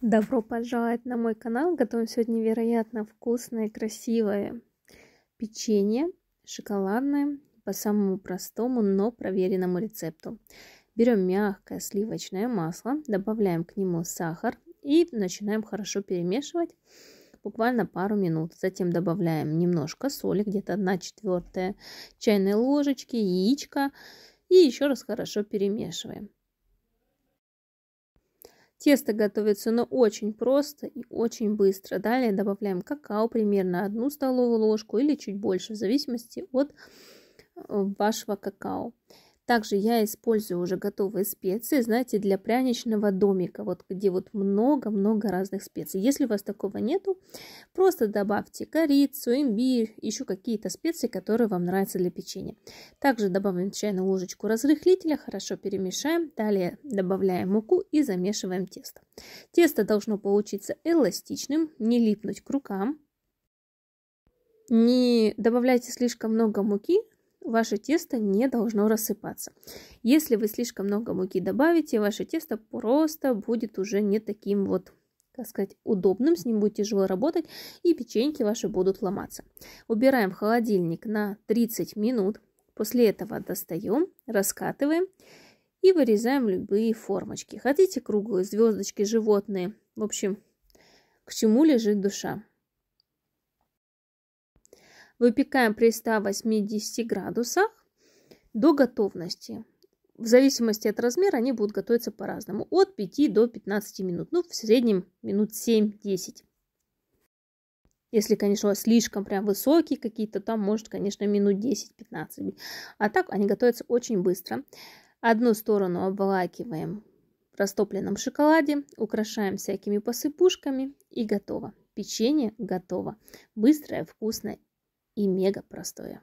Добро пожаловать на мой канал. Готовим сегодня невероятно вкусное красивое печенье шоколадное по самому простому, но проверенному рецепту. Берем мягкое сливочное масло, добавляем к нему сахар и начинаем хорошо перемешивать буквально пару минут. Затем добавляем немножко соли, где-то 1 четвертая чайной ложечки, яичко и еще раз хорошо перемешиваем. Тесто готовится, но очень просто и очень быстро. Далее добавляем какао примерно одну столовую ложку или чуть больше, в зависимости от э, вашего какао. Также я использую уже готовые специи, знаете, для пряничного домика, вот где вот много-много разных специй. Если у вас такого нету, просто добавьте корицу, имбирь, еще какие-то специи, которые вам нравятся для печенья. Также добавим чайную ложечку разрыхлителя, хорошо перемешаем. Далее добавляем муку и замешиваем тесто. Тесто должно получиться эластичным, не липнуть к рукам. Не добавляйте слишком много муки, ваше тесто не должно рассыпаться. Если вы слишком много муки добавите, ваше тесто просто будет уже не таким вот так сказать, удобным, с ним будет тяжело работать, и печеньки ваши будут ломаться. Убираем в холодильник на 30 минут, после этого достаем, раскатываем и вырезаем любые формочки. Хотите круглые звездочки, животные, в общем, к чему лежит душа. Выпекаем при 180 градусах до готовности. В зависимости от размера они будут готовиться по-разному. От 5 до 15 минут. Ну, в среднем минут 7-10. Если, конечно, у вас слишком прям высокие какие-то, там может, конечно, минут 10-15. А так они готовятся очень быстро. Одну сторону обволакиваем в растопленном шоколаде, украшаем всякими посыпушками и готово. Печенье готово. Быстрое, вкусное и мега простое.